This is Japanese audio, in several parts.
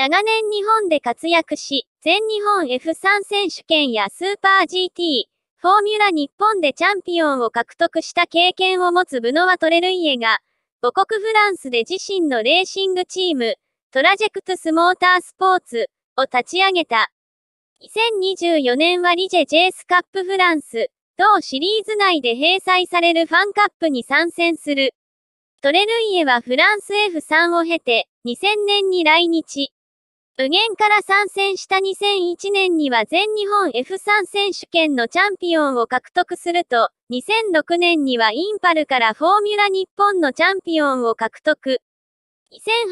長年日本で活躍し、全日本 F3 選手権やスーパー GT、フォーミュラ日本でチャンピオンを獲得した経験を持つブノワ・トレルイエが、母国フランスで自身のレーシングチーム、トラジェクトスモータースポーツを立ち上げた。2024年はリジェ・ジェイスカップフランス、同シリーズ内で閉催されるファンカップに参戦する。トレルイエはフランス F3 を経て、2000年に来日。右元から参戦した2001年には全日本 F3 選手権のチャンピオンを獲得すると、2006年にはインパルからフォーミュラ日本のチャンピオンを獲得。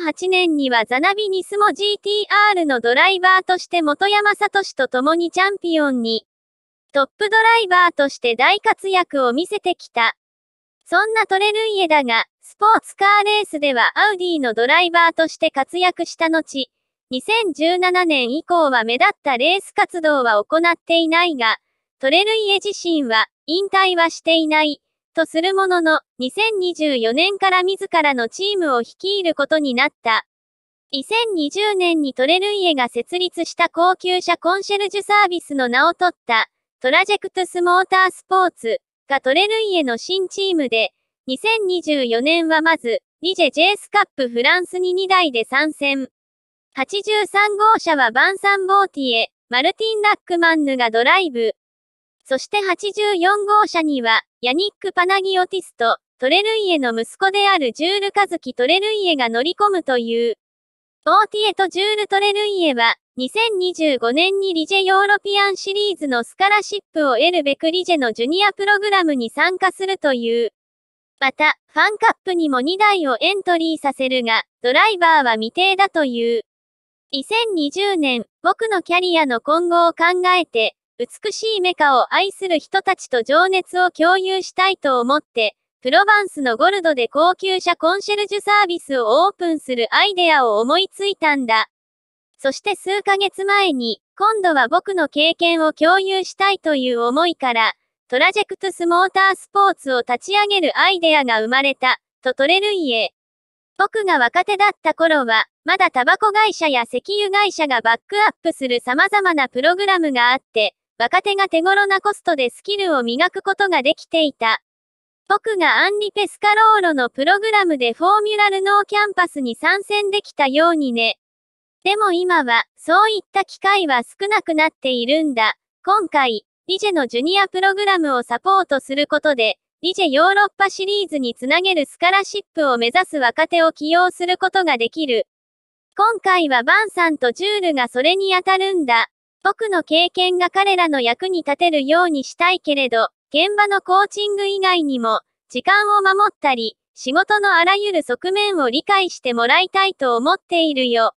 2008年にはザナビニスモ GTR のドライバーとして元山聡と共にチャンピオンに、トップドライバーとして大活躍を見せてきた。そんなトレルイエだが、スポーツカーレースではアウディのドライバーとして活躍した後、2017年以降は目立ったレース活動は行っていないが、トレルイエ自身は引退はしていない、とするものの、2024年から自らのチームを率いることになった。2020年にトレルイエが設立した高級車コンシェルジュサービスの名を取った、トラジェクトスモータースポーツがトレルイエの新チームで、2024年はまず、リジェ・ジェースカップフランスに2台で参戦。83号車はバンサンボーティエ、マルティン・ラックマンヌがドライブ。そして84号車には、ヤニック・パナギオティスト、トレルイエの息子であるジュール・カズキ・トレルイエが乗り込むという。ボーティエとジュール・トレルイエは、2025年にリジェヨーロピアンシリーズのスカラシップを得るべくリジェのジュニアプログラムに参加するという。また、ファンカップにも2台をエントリーさせるが、ドライバーは未定だという。2020年、僕のキャリアの今後を考えて、美しいメカを愛する人たちと情熱を共有したいと思って、プロヴァンスのゴルドで高級車コンシェルジュサービスをオープンするアイデアを思いついたんだ。そして数ヶ月前に、今度は僕の経験を共有したいという思いから、トラジェクトスモータースポーツを立ち上げるアイデアが生まれた、とトレルイエ。僕が若手だった頃は、まだタバコ会社や石油会社がバックアップする様々なプログラムがあって、若手が手頃なコストでスキルを磨くことができていた。僕がアンリ・ペスカローロのプログラムでフォーミュラルノーキャンパスに参戦できたようにね。でも今は、そういった機会は少なくなっているんだ。今回、リジェのジュニアプログラムをサポートすることで、リジェヨーロッパシリーズにつなげるスカラシップを目指す若手を起用することができる。今回はバンさんとジュールがそれに当たるんだ。僕の経験が彼らの役に立てるようにしたいけれど、現場のコーチング以外にも、時間を守ったり、仕事のあらゆる側面を理解してもらいたいと思っているよ。